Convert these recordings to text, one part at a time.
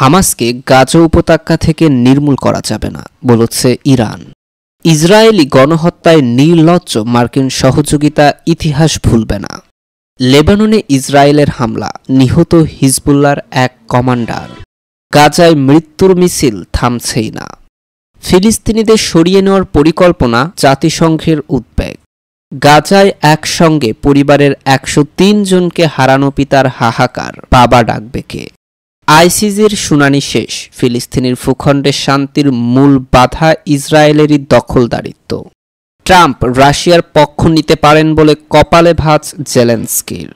হামাসকে গাজা উপত্যকা থেকে নির্মূল করা যাবে না বলেছে ইরান ইসরায়েলি গণহত্যায় নির্লজ্জ মার্কিন সহযোগিতা ইতিহাস ভুলবে না লেবাননে ইসরায়েলের হামলা নিহত হিজবুল্লার এক কমান্ডার গাজায় মৃত্যুর মিছিল থামছেই না ফিলিস্তিনিদের সরিয়ে নেওয়ার পরিকল্পনা জাতিসংঘের উদ্বেগ গাজায় একসঙ্গে পরিবারের একশো জনকে হারানো পিতার হাহাকার বাবা ডাকবে কে আইসিজির শুনানি শেষ ফিলিস্তিনের ভূখণ্ডে শান্তির মূল বাধা ইসরায়েলেরই দখলদারিত্ব ট্রাম্প রাশিয়ার পক্ষ নিতে পারেন বলে কপালে ভাজ জেলেন্সকির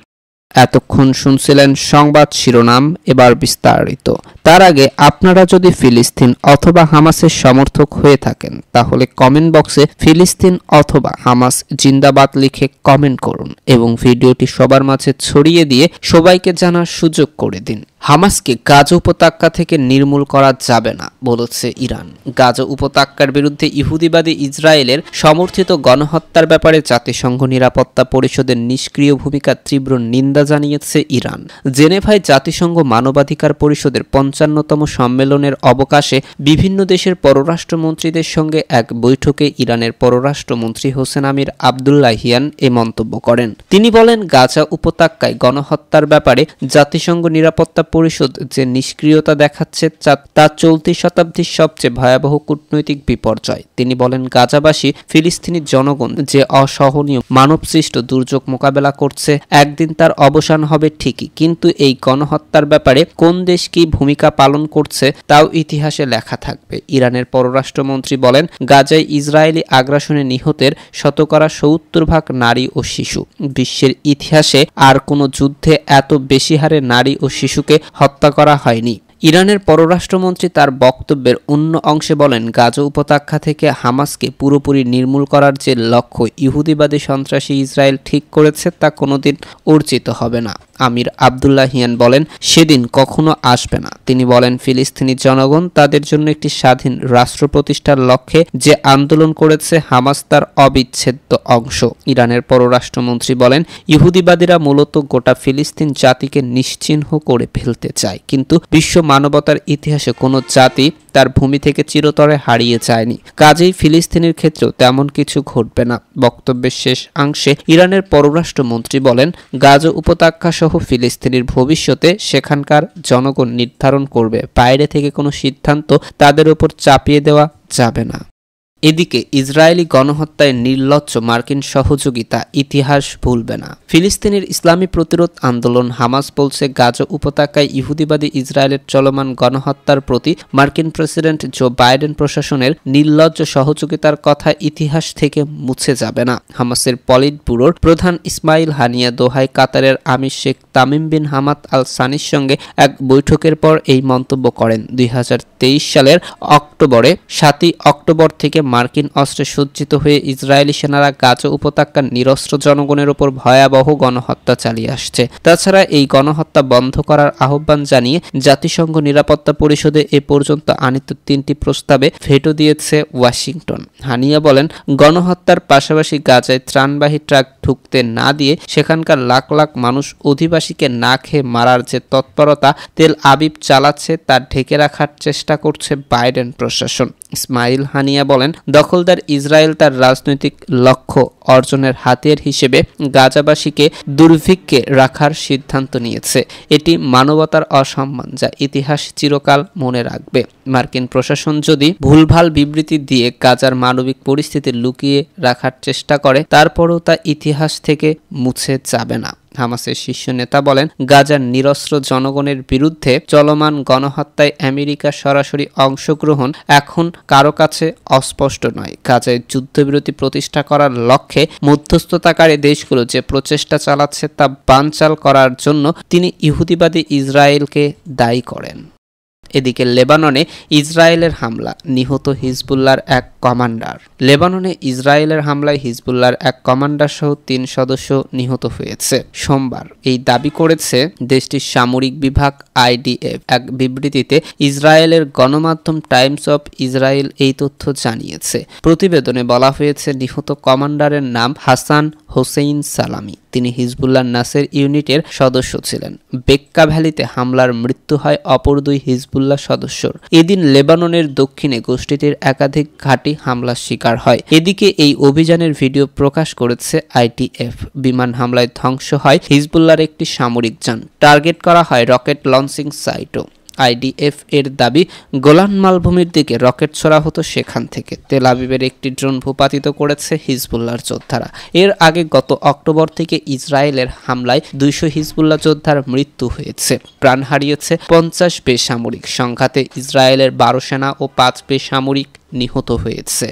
এতক্ষণ শুনছিলেন সংবাদ শিরোনাম এবার বিস্তারিত তার আগে আপনারা যদি ফিলিস্তিন অথবা হামাসের সমর্থক হয়ে থাকেন তাহলে কমেন্ট বক্সে ফিলিস্তিন অথবা হামাস জিন্দাবাদ লিখে কমেন্ট করুন এবং ভিডিওটি সবার মাঝে ছড়িয়ে দিয়ে সবাইকে জানার সুযোগ করে দিন হামাসকে গাজা উপত্যকা থেকে নির্মূল করা যাবে না বলেছে ইরান গাজা উপত্যকার বিরুদ্ধে ইহুদিবাদী ইসরায়েলের সমর্থিত গণহত্যার ব্যাপারে জাতিসংঘ নিরাপত্তা পরিষদের নিষ্ক্রিয় ভূমিকা তীব্র নিন্দা জানিয়েছে ইরান জেনেভায় জাতিসংঘ মানবাধিকার পরিষদের পঞ্চান্নতম সম্মেলনের অবকাশে বিভিন্ন দেশের পররাষ্ট্রমন্ত্রীদের সঙ্গে এক বৈঠকে ইরানের পররাষ্ট্রমন্ত্রী হোসেন আমির আবদুল্লাহিয়ান এ মন্তব্য করেন তিনি বলেন গাজা উপত্যকায় গণহত্যার ব্যাপারে জাতিসংঘ নিরাপত্তা পরিষদ যে নিষ্ক্রিয়তা দেখাচ্ছে তা চলতি শতাব্দীর সবচেয়ে ভয়াবহ কূটনৈতিক বিপর্যয় তিনি বলেন গাজাবাসী ফিলিস্তিনি জনগণ যে অসহনীয় মানবসৃষ্ট দুর্যোগ মোকাবেলা করছে একদিন তার অবসান হবে ঠিকই কিন্তু এই গণহত্যার ব্যাপারে কোন দেশ কি ভূমিকা পালন করছে তাও ইতিহাসে লেখা থাকবে ইরানের পররাষ্ট্রমন্ত্রী বলেন গাজায় ইসরায়েলি আগ্রাসনে নিহতের শতকরা সত্তর ভাগ নারী ও শিশু বিশ্বের ইতিহাসে আর কোনো যুদ্ধে এত বেশি হারে নারী ও শিশুকে হত্যা করা হয়নি ইরানের পররাষ্ট্রমন্ত্রী তার বক্তব্যের অন্য অংশে বলেন গাজা উপত্যকা থেকে হামাসকে পুরোপুরি নির্মূল করার যে লক্ষ্য ইহুদিবাদী সন্ত্রাসী ইসরায়েল ঠিক করেছে তা কোনোদিন অর্জিত হবে না আমির আবদুল্লাহিয়ান বলেন সেদিন কখনো আসবে না তিনি বলেন ফিলিস্তিনি জনগণ তাদের জন্য একটি স্বাধীন রাষ্ট্র প্রতিষ্ঠার লক্ষ্যে যে আন্দোলন করেছে হামাস তার অবিচ্ছেদ্য অংশ ইরানের পররাষ্ট্রমন্ত্রী বলেন ইহুদিবাদীরা মূলত গোটা ফিলিস্তিন জাতিকে নিশ্চিহ্ন করে ফেলতে চায় কিন্তু বিশ্ব মানবতার ইতিহাসে কোনো জাতি তার ভূমি থেকে চিরতরে হারিয়ে যায়নি কাজেই ফিলিস্তিনের ক্ষেত্রেও তেমন কিছু ঘটবে না বক্তব্যের শেষ অংশে ইরানের পররাষ্ট্রমন্ত্রী বলেন উপত্যকা সহ ফিলিস্তিনির ভবিষ্যতে সেখানকার জনগণ নির্ধারণ করবে বাইরে থেকে কোনো সিদ্ধান্ত তাদের উপর চাপিয়ে দেওয়া যাবে না এদিকে ইসরায়েলি গণহত্যায় নির্লজ্জ মার্কিন সহযোগিতা ইতিহাস ভুলবে না ফিলিস্তিনের ইসলামী প্রতিরোধ আন্দোলন হামাস বলছে গাজা উপত্যকায় ইহুদিবাদী ইসরায়েলের চলমান গণহত্যার প্রতি মার্কিন প্রেসিডেন্ট জো বাইডেন প্রশাসনের নির্লজ্জ সহযোগিতার কথা ইতিহাস থেকে মুছে যাবে না হামাসের পলিট ব্যুরোর প্রধান ইসমাইল হানিয়া দোহাই কাতারের আমির Sheikh Tamim bin Hamad Al সানির সঙ্গে এক বৈঠকের পর এই মন্তব্য করেন দুই সালের অক্টোবরে সাতই অক্টোবর থেকে মার্কিন অস্ত্রে সজ্জিত হয়ে ইসরায়েলি সেনারা গাজা উপত্যকার নিরস্ত্র জনগণের উপর ভয়াবহ গণহত্যা চালিয়ে আসছে তাছাড়া এই গণহত্যা বন্ধ করার আহ্বান জানিয়ে জাতিসংঘ নিরাপত্তা পরিষদে এ পর্যন্ত আনিত তিনটি প্রস্তাবে ভেটো দিয়েছে ওয়াশিংটন হানিয়া বলেন গণহত্যার পাশাপাশি গাজায় ত্রাণবাহী ট্রাক ঢুকতে না দিয়ে সেখানকার লাখ লাখ মানুষ অধিবাসীকে না খেয়ে মারার যে তৎপরতা তেল আবিব চালাচ্ছে তা ঢেকে রাখার চেষ্টা করছে বাইডেন প্রশাসন ইসমাইল হানিয়া বলেন দখলদার ইসরায়েল তার রাজনৈতিক লক্ষ্য অর্জনের হাতিয়ার হিসেবে গাজাবাসীকে দুর্ভিক্ষে রাখার সিদ্ধান্ত নিয়েছে এটি মানবতার অসম্মান যা ইতিহাস চিরকাল মনে রাখবে মার্কিন প্রশাসন যদি ভুলভাল বিবৃতি দিয়ে গাজার মানবিক পরিস্থিতি লুকিয়ে রাখার চেষ্টা করে তারপরও তা ইতিহাস থেকে মুছে যাবে না হামাসের শীর্ষ নেতা বলেন গাজার নিরস্ত্র জনগণের বিরুদ্ধে চলমান গণহত্যায় আমেরিকার সরাসরি অংশগ্রহণ এখন কারো কাছে অস্পষ্ট নয় গাজায় যুদ্ধবিরতি প্রতিষ্ঠা করার লক্ষ্যে মধ্যস্থতাকারী দেশগুলো যে প্রচেষ্টা চালাচ্ছে তা বানচাল করার জন্য তিনি ইহুদিবাদী ইসরায়েলকে দায়ী করেন এদিকে লেবাননে ইসরায়েলের হামলা নিহত হিজবুল্লার এক কমান্ডার লেবাননে ইসরায়েলের হামলায় হিজবুল্লার এক কমান্ডার সহ তিন সদস্য নিহত হয়েছে সোমবার এই দাবি করেছে দেশটির সামরিক বিভাগ আইডিএফ এক বিবৃতিতে ইসরায়েলের গণমাধ্যম টাইমস অফ ইসরায়েল এই তথ্য জানিয়েছে প্রতিবেদনে বলা হয়েছে নিহত কমান্ডারের নাম হাসান হোসেইন সালামি তিনি হিজবুল্লাহ নাসের ইউনিটের সদস্য ছিলেন বেক্কা ভ্যালিতে হামলার মৃত্যু হয় অপর দুই হিজবুল্লাহ সদস্যর এদিন লেবাননের দক্ষিণে গোষ্ঠীটির একাধিক ঘাঁটি হামলার শিকার হয় এদিকে এই অভিযানের ভিডিও প্রকাশ করেছে আইটিএফ বিমান হামলায় ধ্বংস হয় হিজবুল্লার একটি সামরিক যান টার্গেট করা হয় রকেট লঞ্চিং সাইটও আইডিএফ এর দাবি গোলান মালভূমির দিকে রকেট ছোড়া হতো সেখান থেকে তেল আবিবের একটি ড্রোন ভূপাতিত করেছে হিজবুল্লার যোদ্ধারা এর আগে গত অক্টোবর থেকে ইসরায়েলের হামলায় দুইশো হিজবুল্লাহ যোদ্ধার মৃত্যু হয়েছে প্রাণ হারিয়েছে পঞ্চাশ বেসামরিক সংঘাতে ইসরায়েলের বারো সেনা ও পাঁচ বেসামরিক নিহত হয়েছে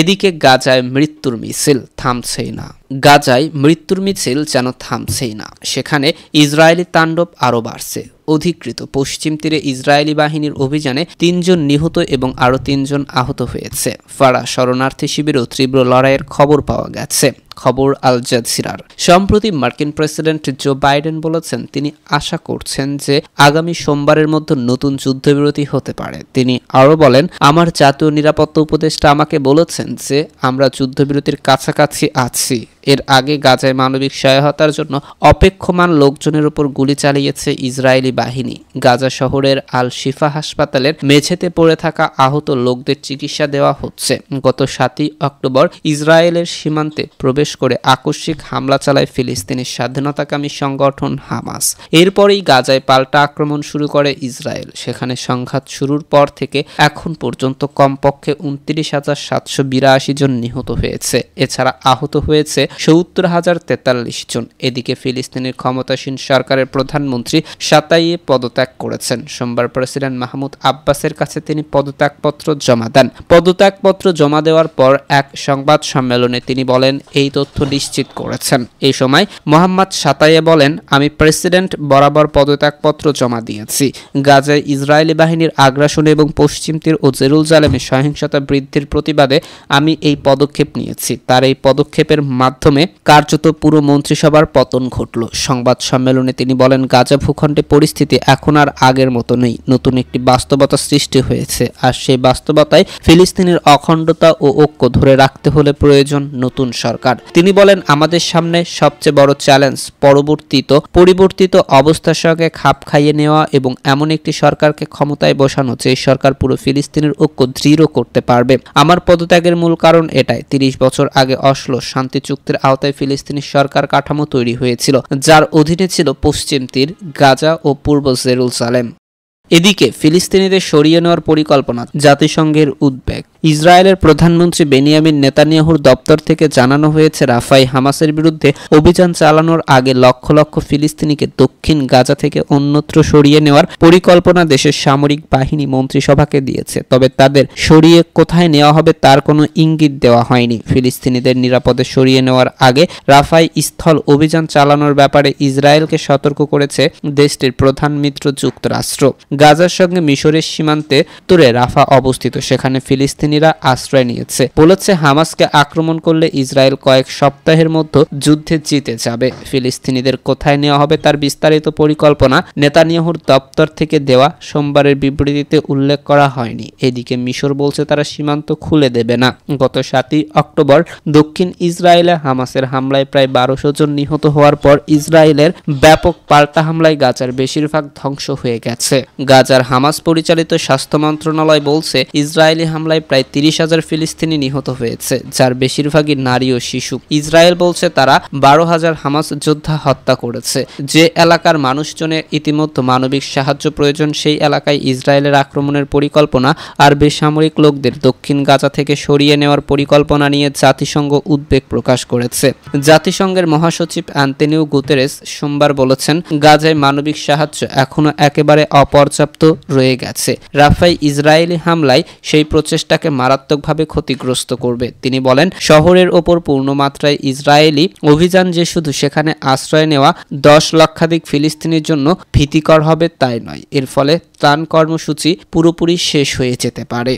এদিকে গাজায় মৃত্যুর মিছিল থামছেই না গাজায় মৃত্যুর মিছিল যেন থামছেই না সেখানে ইসরায়েলি তাণ্ডব আরও বাড়ছে অধিকৃত পশ্চিম তীরে ইসরায়েলি বাহিনীর অভিযানে তিনজন নিহত এবং আরও তিনজন আহত হয়েছে ফাড়া শরণার্থী শিবিরেও তীব্র লড়াইয়ের খবর পাওয়া গেছে খবর আল জাজিরার সম্প্রতি মার্কিন প্রেসিডেন্ট জো বাইডেন বলেছেন তিনি আশা করছেন যে আগামী সোমবারের মধ্যে নতুন যুদ্ধবিরতি হতে পারে তিনি আরও বলেন আমার জাতীয় নিরাপত্তা উপদেষ্টা আমাকে বলেছেন যে আমরা যুদ্ধবিরতির কাছাকাছি আছি এর আগে গাজায় মানবিক সহায়তার জন্য অপেক্ষমান লোকজনের উপর গুলি চালিয়েছে ইসরায়েলি বাহিনী গাজা শহরের আল শিফা হাসপাতালের মেঝেতে পড়ে থাকা আহত লোকদের চিকিৎসা দেওয়া হচ্ছে গত সাতই অক্টোবর ইসরায়েলের সীমান্তে প্রবেশ করে আকস্মিক হামলা চালায় ফিলিস্তিনের স্বাধীনতাকামী সংগঠন হামাস এরপরেই গাজায় পাল্টা আক্রমণ শুরু করে ইসরায়েল সেখানে সংঘাত শুরুর পর থেকে এখন পর্যন্ত কমপক্ষে উনত্রিশ হাজার সাতশো বিরাশি জন নিহত হয়েছে এছাড়া আহত হয়েছে সত্তর হাজার তেতাল্লিশ জন এদিকে ফিলিস্তিনের ক্ষমতাসীন সরকারের প্রধানমন্ত্রী সাতাইয়ে পদত্যাগ করেছেন সোমবার প্রেসিডেন্ট মাহমুদ আব্বাসের কাছে তিনি পদত্যাগপত্র জমা দেন পদত্যাগপত্র জমা দেওয়ার পর এক সংবাদ সম্মেলনে তিনি বলেন এই তথ্য নিশ্চিত করেছেন এই সময় মোহাম্মদ সাতাইয়ে বলেন আমি প্রেসিডেন্ট বরাবর পদত্যাগপত্র জমা দিয়েছি গাজায় ইসরায়েলি বাহিনীর আগ্রাসন এবং পশ্চিম তীর ও জেরুজালেমে সহিংসতা বৃদ্ধির প্রতিবাদে আমি এই পদক্ষেপ নিয়েছি তার এই পদক্ষেপের মাধ্যমে মাধ্যমে কার্যত পুরো মন্ত্রিসভার পতন ঘটল সংবাদ সম্মেলনে তিনি বলেন গাজা ভূখণ্ডে পরিস্থিতি এখন আর আগের মতো নেই নতুন একটি বাস্তবতা সৃষ্টি হয়েছে আর সেই বাস্তবতায় ফিলিস্তিনের অখণ্ডতা ও ঐক্য ধরে রাখতে হলে প্রয়োজন নতুন সরকার তিনি বলেন আমাদের সামনে সবচেয়ে বড় চ্যালেঞ্জ পরবর্তীত পরিবর্তিত অবস্থার সঙ্গে খাপ খাইয়ে নেওয়া এবং এমন একটি সরকারকে ক্ষমতায় বসানো যে সরকার পুরো ফিলিস্তিনের ঐক্য দৃঢ় করতে পারবে আমার পদত্যাগের মূল কারণ এটাই তিরিশ বছর আগে অসলো শান্তি চুক্তি শর্তের আওতায় ফিলিস্তিনি সরকার কাঠামো তৈরি হয়েছিল যার অধীনে ছিল পশ্চিম তীর গাজা ও পূর্ব জেরুজালেম এদিকে ফিলিস্তিনিদের সরিয়ে নেওয়ার পরিকল্পনা জাতিসংঘের উদ্বেগ ইসরায়েলের প্রধানমন্ত্রী বেনিয়ামিন নেতানিয়াহুর দপ্তর থেকে জানানো হয়েছে রাফাই হামাসের বিরুদ্ধে অভিযান চালানোর আগে লক্ষ লক্ষ ফিলিস্তিনিকে দক্ষিণ গাজা থেকে অন্যত্র সরিয়ে নেওয়ার পরিকল্পনা দেশের সামরিক বাহিনী মন্ত্রিসভাকে দিয়েছে তবে তাদের সরিয়ে কোথায় নেওয়া হবে তার কোনো ইঙ্গিত দেওয়া হয়নি ফিলিস্তিনিদের নিরাপদে সরিয়ে নেওয়ার আগে রাফাই স্থল অভিযান চালানোর ব্যাপারে ইসরায়েলকে সতর্ক করেছে দেশটির প্রধান মিত্র যুক্তরাষ্ট্র গাজার সঙ্গে মিশরের সীমান্তে তুরে রাফা অবস্থিত সেখানে ফিলিস্তিনিরা আশ্রয় নিয়েছে বলেছে হামাসকে আক্রমণ করলে ইসরায়েল কয়েক সপ্তাহের মধ্যে যুদ্ধে জিতে যাবে ফিলিস্তিনিদের কোথায় নেওয়া হবে তার বিস্তারিত পরিকল্পনা নেতানিয়াহুর দপ্তর থেকে দেওয়া সোমবারের বিবৃতিতে উল্লেখ করা হয়নি এদিকে মিশর বলছে তারা সীমান্ত খুলে দেবে না গত সাতই অক্টোবর দক্ষিণ ইসরায়েলে হামাসের হামলায় প্রায় বারোশো জন নিহত হওয়ার পর ইসরায়েলের ব্যাপক পাল্টা হামলায় গাজার বেশিরভাগ ধ্বংস হয়ে গেছে গাজার হামাস পরিচালিত স্বাস্থ্য মন্ত্রণালয় বলছে ইসরায়েলি হামলায় প্রায় তিরিশ হাজার ফিলিস্তিনি নিহত হয়েছে যার বেশিরভাগই নারী ও শিশু ইসরায়েল বলছে তারা বারো হাজার হামাস যোদ্ধা হত্যা করেছে যে এলাকার মানুষজনের ইতিমধ্যে মানবিক সাহায্য প্রয়োজন সেই এলাকায় ইসরায়েলের আক্রমণের পরিকল্পনা আর বেসামরিক লোকদের দক্ষিণ গাজা থেকে সরিয়ে নেওয়ার পরিকল্পনা নিয়ে জাতিসংঘ উদ্বেগ প্রকাশ করেছে জাতিসংঘের মহাসচিব অ্যান্তনিও গুতেরেস সোমবার বলেছেন গাজায় মানবিক সাহায্য এখনো একেবারে অপর বাধাপ্রাপ্ত রয়ে গেছে রাফাই ইসরায়েলি হামলায় সেই প্রচেষ্টাকে মারাত্মকভাবে ক্ষতিগ্রস্ত করবে তিনি বলেন শহরের ওপর পূর্ণমাত্রায় ইসরায়েলি অভিযান যে শুধু সেখানে আশ্রয় নেওয়া দশ লক্ষাধিক ফিলিস্তিনির জন্য ভীতিকর হবে তাই নয় এর ফলে ত্রাণ কর্মসূচি পুরোপুরি শেষ হয়ে যেতে পারে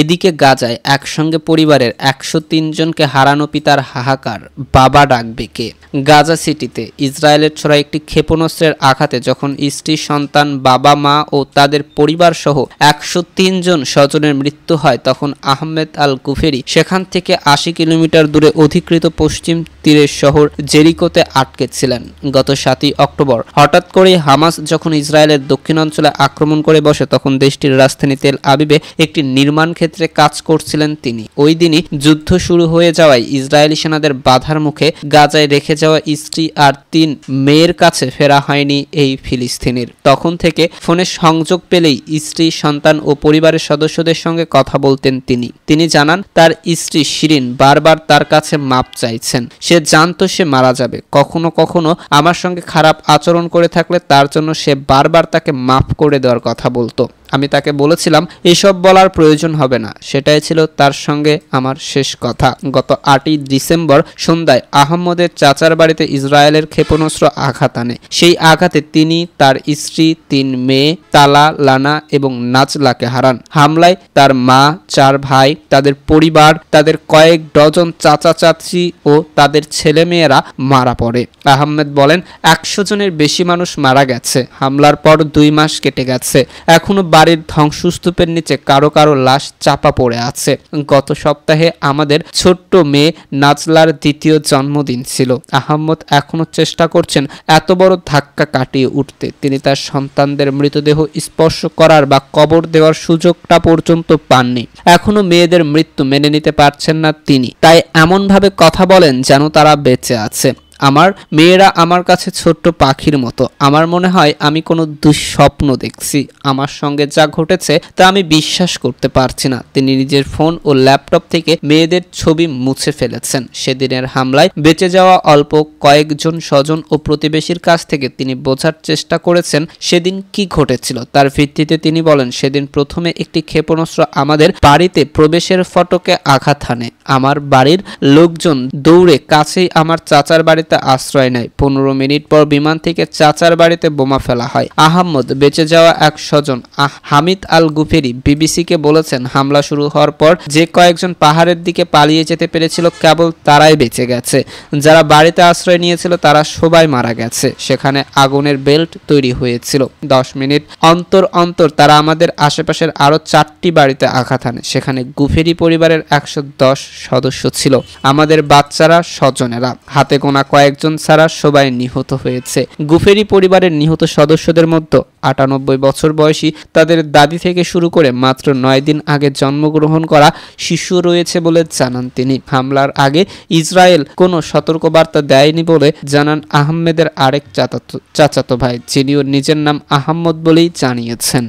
এদিকে গাজায় একসঙ্গে পরিবারের একশো জনকে হারানো পিতার হাহাকার বাবা ডাকবে কে গাজা সিটিতে ইসরায়েলের ছোড়া একটি ক্ষেপণাস্ত্রের আঘাতে যখন স্ত্রী সন্তান বাবা মা ও তাদের পরিবার সহ একশো জন স্বজনের মৃত্যু হয় তখন আহমেদ আল কুফেরি সেখান থেকে আশি কিলোমিটার দূরে অধিকৃত পশ্চিম তীরের শহর জেরিকোতে আটকে ছিলেন গত সাতই অক্টোবর হঠাৎ করে হামাস যখন ইসরায়েলের দক্ষিণাঞ্চলে আক্রমণ করে বসে তখন দেশটির রাজধানী তেল আবিবে একটি নির্মাণ ক্ষেত্রে কাজ করছিলেন তিনি ওই দিনই যুদ্ধ শুরু হয়ে যাওয়ায় ইসরায়েলি সেনাদের বাধার মুখে গাজায় রেখে যাওয়া স্ত্রী আর তিন মেয়ের কাছে ফেরা হয়নি এই ফিলিস্তিনির তখন থেকে ফোনে সংযোগ পেলেই স্ত্রী সন্তান ও পরিবারের সদস্যদের সঙ্গে কথা বলতেন তিনি তিনি জানান তার স্ত্রী শিরিন বারবার তার কাছে মাপ চাইছেন সে জানতো সে মারা যাবে কখনো কখনো আমার সঙ্গে খারাপ আচরণ করে থাকলে তার জন্য সে বারবার তাকে মাফ করে দেওয়ার কথা বলতো আমি তাকে বলেছিলাম এসব বলার প্রয়োজন হবে না সেটাই ছিল তার সঙ্গে আমার শেষ কথা গত আটই ডিসেম্বর সন্ধ্যায় আহম্মদের চাচার বাড়িতে ইসরায়েলের ক্ষেপণাস্ত্র আঘাত আনে সেই আঘাতে তিনি তার স্ত্রী তিন মেয়ে তালা লানা এবং নাচলাকে হারান হামলায় তার মা চার ভাই তাদের পরিবার তাদের কয়েক ডজন চাচা চাচি ও তাদের ছেলেমেয়েরা মারা পড়ে আহমেদ বলেন একশো জনের বেশি মানুষ মারা গেছে হামলার পর দুই মাস কেটে গেছে এখনো বাড়ির ধ্বংসস্তূপের নিচে কারো কারো লাশ চাপা পড়ে আছে গত সপ্তাহে আমাদের ছোট্ট মেয়ে নাজলার দ্বিতীয় জন্মদিন ছিল আহম্মদ এখনও চেষ্টা করছেন এত বড় ধাক্কা কাটিয়ে উঠতে তিনি তার সন্তানদের মৃতদেহ স্পর্শ করার বা কবর দেওয়ার সুযোগটা পর্যন্ত পাননি এখনও মেয়েদের মৃত্যু মেনে নিতে পারছেন না তিনি তাই এমনভাবে কথা বলেন যেন তারা বেঁচে আছে আমার মেয়েরা আমার কাছে ছোট্ট পাখির মতো আমার মনে হয় আমি কোনো দুঃস্বপ্ন দেখছি আমার সঙ্গে যা ঘটেছে তা আমি বিশ্বাস করতে পারছি না তিনি নিজের ফোন ও ল্যাপটপ থেকে মেয়েদের ছবি মুছে ফেলেছেন সেদিনের হামলায় বেঁচে যাওয়া অল্প কয়েকজন স্বজন ও প্রতিবেশীর কাছ থেকে তিনি বোঝার চেষ্টা করেছেন সেদিন কি ঘটেছিল তার ভিত্তিতে তিনি বলেন সেদিন প্রথমে একটি ক্ষেপণাস্ত্র আমাদের বাড়িতে প্রবেশের ফটকে আঘাত হানে আমার বাড়ির লোকজন দৌড়ে কাছেই আমার চাচার বাড়িতে সহায়তা আশ্রয় নেয় পনেরো মিনিট পর বিমান থেকে চাচার বাড়িতে বোমা ফেলা হয় আহম্মদ বেঁচে যাওয়া এক স্বজন হামিদ আল গুফেরি বিবিসিকে বলেছেন হামলা শুরু হওয়ার পর যে কয়েকজন পাহাড়ের দিকে পালিয়ে যেতে পেরেছিল কেবল তারাই বেঁচে গেছে যারা বাড়িতে আশ্রয় নিয়েছিল তারা সবাই মারা গেছে সেখানে আগুনের বেল্ট তৈরি হয়েছিল দশ মিনিট অন্তর অন্তর তারা আমাদের আশেপাশের আরও চারটি বাড়িতে আঘাত আনে সেখানে গুফেরি পরিবারের একশো সদস্য ছিল আমাদের বাচ্চারা স্বজনেরা হাতে গোনা কয়েকজন ছাড়া সবাই নিহত হয়েছে গুফেরি পরিবারের নিহত সদস্যদের মধ্যে আটানব্বই বছর বয়সী তাদের দাদি থেকে শুরু করে মাত্র নয় দিন আগে জন্মগ্রহণ করা শিশু রয়েছে বলে জানান তিনি হামলার আগে ইসরায়েল কোনো সতর্কবার্তা দেয়নি বলে জানান আহমেদের আরেক চাচাতো চাচাতো ভাই যিনিও নিজের নাম আহম্মদ বলেই জানিয়েছেন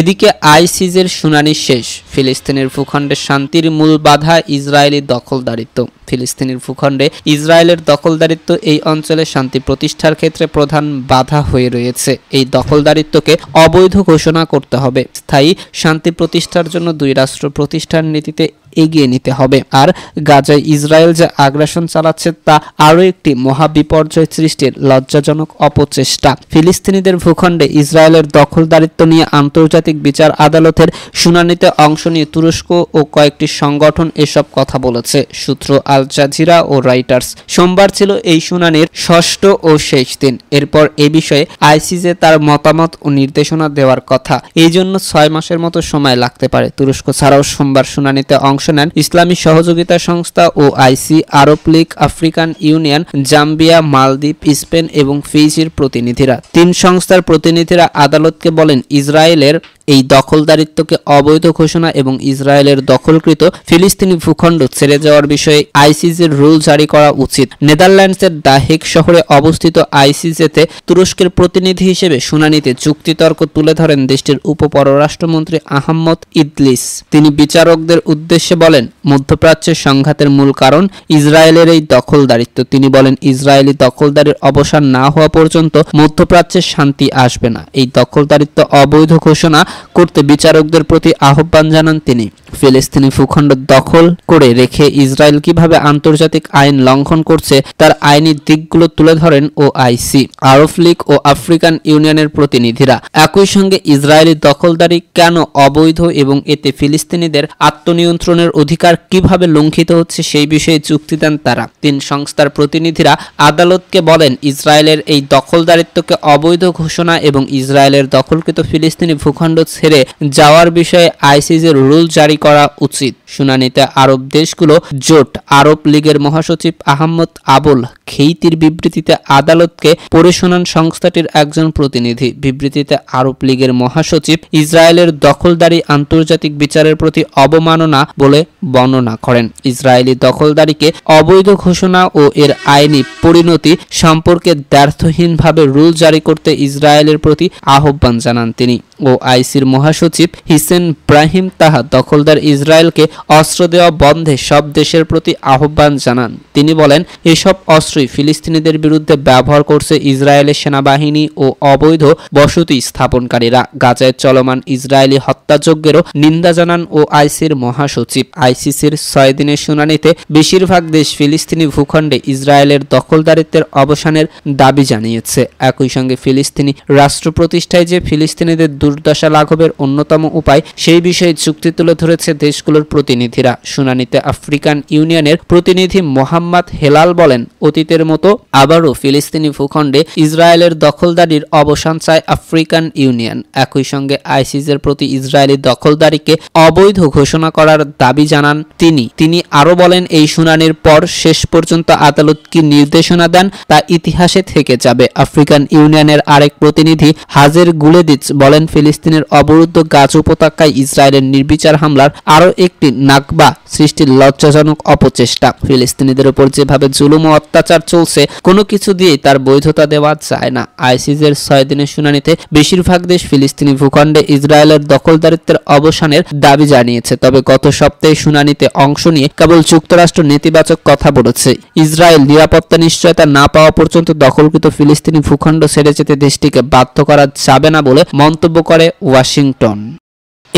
এদিকে আইসিজের শুনানি শেষ ফিলিস্তিনের ভূখণ্ডে শান্তির মূল বাধা ইসরায়েলি দখলদারিত্ব ফিলিস্তিনের ভূখণ্ডে ইসরায়েলের দখলদারিত্ব এই অঞ্চলে শান্তি প্রতিষ্ঠার ক্ষেত্রে প্রধান বাধা হয়ে রয়েছে এই দখলদারিত্বকে অবৈধ ঘোষণা করতে হবে স্থায়ী শান্তি প্রতিষ্ঠার জন্য দুই রাষ্ট্র প্রতিষ্ঠার নীতিতে এগিয়ে নিতে হবে আর গাজায় ইসরায়েল যে আগ্রাসন চালাচ্ছে তা আরও একটি মহাবিপর্যয় সৃষ্টির লজ্জাজনক অপচেষ্টা ফিলিস্তিনিদের ভূখণ্ডে ইসরায়েলের দখলদারিত্ব নিয়ে আন্তর্জাতিক বিচার আদালতের শুনানিতে অংশ নিয়ে তুরস্ক ও কয়েকটি সংগঠন এসব কথা বলেছে সূত্র আল জাজিরা ও রাইটার্স সোমবার ছিল এই শুনানির ষষ্ঠ ও শেষ দিন এরপর এ বিষয়ে আইসিজে তার মতামত ও নির্দেশনা দেওয়ার কথা এই জন্য ছয় মাসের মতো সময় লাগতে পারে তুরস্ক ছাড়াও সোমবার শুনানিতে অংশ অংশ নেন ইসলামী সহযোগিতা সংস্থা O IC Arab League African Union Zambia মালদ্বীপ স্পেন এবং ফিজির প্রতিনিধিরা তিন সংস্থার প্রতিনিধিরা আদালতকে বলেন ইসরায়েলের এই দখলদারিত্বকে অবৈধ ঘোষণা এবং ইসরায়েলের দখলকৃত ফিলিস্তিনি ভূখণ্ড ছেড়ে যাওয়ার বিষয়ে আইসিজির রুল জারি করা উচিত নেদারল্যান্ডসের হেক শহরে অবস্থিত আইসিজেতে তুরস্কের প্রতিনিধি হিসেবে শুনানিতে যুক্তিতর্ক তুলে ধরেন দেশটির উপপররাষ্ট্রমন্ত্রী আহম্মদ ইদলিস তিনি বিচারকদের উদ্দেশ্যে বলেন মধ্যপ্রাচ্যের সংঘাতের মূল কারণ ইসরায়েলের এই দখলদারিত্ব তিনি বলেন ইসরায়েলি দখলদারির অবসান না হওয়া পর্যন্ত মধ্যপ্রাচ্যের শান্তি আসবে না এই দখলদারিত্ব অবৈধ ঘোষণা করতে বিচারকদের প্রতি আহ্বান জানান তিনি ফিলিস্তিনি ভূখণ্ড দখল করে রেখে ইসরায়েল কিভাবে আন্তর্জাতিক আইন লঙ্ঘন করছে তার আইনি দিকগুলো তুলে ধরেন ও আইসি আরব লীগ ও আফ্রিকান ইউনিয়নের প্রতিনিধিরা একই সঙ্গে ইসরায়েলি দখলদারি কেন অবৈধ এবং এতে ফিলিস্তিনিদের আত্মনিয়ন্ত্রণের অধিকার কিভাবে লঙ্ঘিত হচ্ছে সেই বিষয়ে চুক্তি দেন তারা তিন সংস্থার প্রতিনিধিরা আদালতকে বলেন ইসরায়েলের এই দখলদারিত্বকে অবৈধ ঘোষণা এবং ইসরায়েলের দখলকৃত ফিলিস্তিনি ভূখণ্ড ছেড়ে যাওয়ার বিষয়ে আইসিজের রুল জারি করা উচিত শুনানিতে আরব দেশগুলো জোট আরব লীগের মহাসচিব আহমদ আবুল খেইতির বিবৃতিতে আদালতকে পড়ে শোনান সংস্থাটির একজন প্রতিনিধি বিবৃতিতে আরব লীগের মহাসচিব ইসরায়েলের দখলদারি আন্তর্জাতিক বিচারের প্রতি অবমাননা বলে বর্ণনা করেন ইসরায়েলি দখলদারিকে অবৈধ ঘোষণা ও এর আইনি পরিণতি সম্পর্কে দ্ব্যর্থহীনভাবে রুল জারি করতে ইসরায়েলের প্রতি আহ্বান জানান তিনি ও আইসির মহাসচিব হিসেন ব্রাহিম তাহা দখলদার ইসরায়েলকে অস্ত্র দেওয়া বন্ধে সব দেশের প্রতি আহ্বান জানান তিনি বলেন এসব অস্ত্র অবশ্যই ফিলিস্তিনিদের বিরুদ্ধে ব্যবহার করছে ইসরায়েলের সেনাবাহিনী ও অবৈধ বসতি স্থাপনকারীরা গাজায় চলমান ইসরায়েলি হত্যাযজ্ঞেরও নিন্দা জানান ও আইসির মহাসচিব আইসিসির ছয় দিনের শুনানিতে বেশিরভাগ দেশ ফিলিস্তিনি ভূখণ্ডে ইসরায়েলের দখলদারিত্বের অবসানের দাবি জানিয়েছে একই সঙ্গে ফিলিস্তিনি রাষ্ট্র প্রতিষ্ঠায় যে ফিলিস্তিনিদের দুর্দশা লাঘবের অন্যতম উপায় সেই বিষয়ে চুক্তি তুলে ধরেছে দেশগুলোর প্রতিনিধিরা শুনানিতে আফ্রিকান ইউনিয়নের প্রতিনিধি মোহাম্মদ হেলাল বলেন অতি অতীতের মতো আবারও ফিলিস্তিনি ভূখণ্ডে ইসরায়েলের দখলদারির অবসান চায় আফ্রিকান ইউনিয়ন একই সঙ্গে আইসিসের প্রতি ইসরায়েলি দখলদারিকে অবৈধ ঘোষণা করার দাবি জানান তিনি তিনি আরও বলেন এই শুনানির পর শেষ পর্যন্ত আদালত কি নির্দেশনা দেন তা ইতিহাসে থেকে যাবে আফ্রিকান ইউনিয়নের আরেক প্রতিনিধি হাজের গুলেদিচ বলেন ফিলিস্তিনের অবরুদ্ধ গাছ উপত্যকায় ইসরায়েলের নির্বিচার হামলার আরও একটি নাকবা সৃষ্টির লজ্জাজনক অপচেষ্টা ফিলিস্তিনিদের উপর যেভাবে জুলুম ও অত্যাচার প্রচার চলছে কোনো কিছু দিয়ে তার বৈধতা দেওয়া যায় না আইসিজের ছয় দিনের শুনানিতে বেশিরভাগ দেশ ফিলিস্তিনি ভূখণ্ডে ইসরায়েলের দখলদারিত্বের অবসানের দাবি জানিয়েছে তবে গত সপ্তাহে শুনানিতে অংশ নিয়ে কেবল যুক্তরাষ্ট্র নেতিবাচক কথা বলেছে ইসরায়েল নিরাপত্তা নিশ্চয়তা না পাওয়া পর্যন্ত দখলকৃত ফিলিস্তিনি ভূখণ্ড ছেড়ে যেতে দেশটিকে বাধ্য করা যাবে না বলে মন্তব্য করে ওয়াশিংটন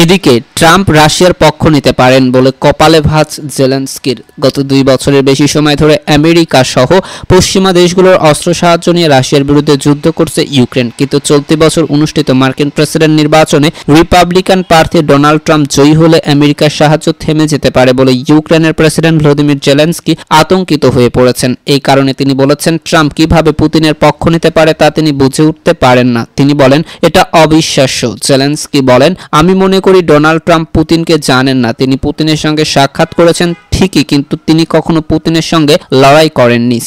এদিকে ট্রাম্প রাশিয়ার পক্ষ নিতে পারেন বলে কপালে ভাঁজ জেলেন্সকির গত দুই বছরের বেশি সময় ধরে আমেরিকা সহ পশ্চিমা দেশগুলোর অস্ত্র সাহায্য নিয়ে রাশিয়ার বিরুদ্ধে যুদ্ধ করছে ইউক্রেন কিন্তু চলতি বছর অনুষ্ঠিত মার্কিন প্রেসিডেন্ট নির্বাচনে রিপাবলিকান প্রার্থী ডোনাল্ড ট্রাম্প জয়ী হলে আমেরিকার সাহায্য থেমে যেতে পারে বলে ইউক্রেনের প্রেসিডেন্ট ভ্লাদিমির জেলেন্সকি আতঙ্কিত হয়ে পড়েছেন এই কারণে তিনি বলেছেন ট্রাম্প কিভাবে পুতিনের পক্ষ নিতে পারে তা তিনি বুঝে উঠতে পারেন না তিনি বলেন এটা অবিশ্বাস্য জেলেন্সকি বলেন আমি মনে করি ডোনাল্ড ট্রাম্প পুতিনকে জানেন না তিনি পুতিনের সঙ্গে সাক্ষাৎ করেছেন ঠিকই কিন্তু তিনি কখনো পুতিনের সঙ্গে লড়াই করেননি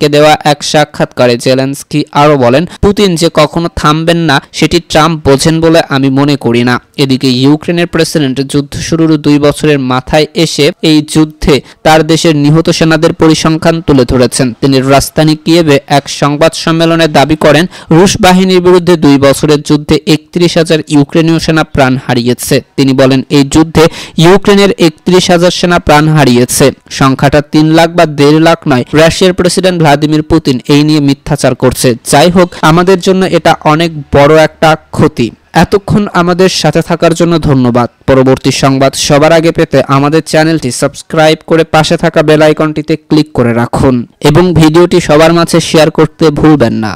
কে দেওয়া এক সাক্ষাৎকারে জেলেন্সকি আরও বলেন পুতিন যে কখনো থামবেন না সেটি ট্রাম্প বোঝেন বলে আমি মনে করি না এদিকে ইউক্রেনের প্রেসিডেন্ট যুদ্ধ শুরুর দুই বছরের মাথায় এসে এই যুদ্ধে তার দেশের নিহত সেনাদের পরিসংখ্যান তুলে ধরেছেন তিনি রাজধানী কিয়েভে এক সংবাদ সম্মেলনে দাবি করেন রুশ বাহিনীর বিরুদ্ধে দুই বছরের যুদ্ধে একত্রিশ হাজার ইউক্রেনীয় সেনা প্রাণ হারিয়েছে তিনি বলেন এই যুদ্ধে ইউক্রেনের একত্রিশ হাজার সেনা প্রাণ হারিয়েছে সংখ্যাটা তিন লাখ বা দেড় লাখ নয় রাশিয়ার প্রেসিডেন্ট ভ্লাদিমির পুতিন এই নিয়ে মিথ্যাচার করছে যাই হোক আমাদের জন্য এটা অনেক বড় একটা ক্ষতি এতক্ষণ আমাদের সাথে থাকার জন্য ধন্যবাদ পরবর্তী সংবাদ সবার আগে পেতে আমাদের চ্যানেলটি সাবস্ক্রাইব করে পাশে থাকা বেল আইকনটিতে ক্লিক করে রাখুন এবং ভিডিওটি সবার মাঝে শেয়ার করতে ভুলবেন না